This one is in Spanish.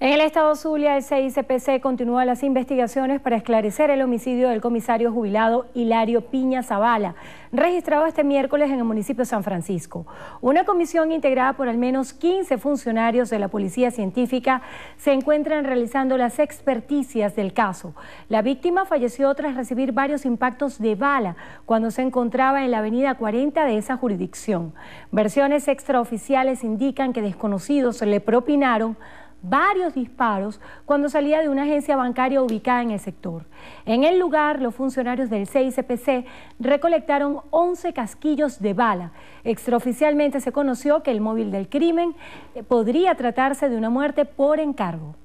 En el estado Zulia, el CICPC continúa las investigaciones para esclarecer el homicidio del comisario jubilado Hilario Piña Zavala, registrado este miércoles en el municipio de San Francisco. Una comisión integrada por al menos 15 funcionarios de la Policía Científica se encuentran realizando las experticias del caso. La víctima falleció tras recibir varios impactos de bala cuando se encontraba en la avenida 40 de esa jurisdicción. Versiones extraoficiales indican que desconocidos le propinaron varios disparos cuando salía de una agencia bancaria ubicada en el sector. En el lugar, los funcionarios del CICPC recolectaron 11 casquillos de bala. Extraoficialmente se conoció que el móvil del crimen eh, podría tratarse de una muerte por encargo.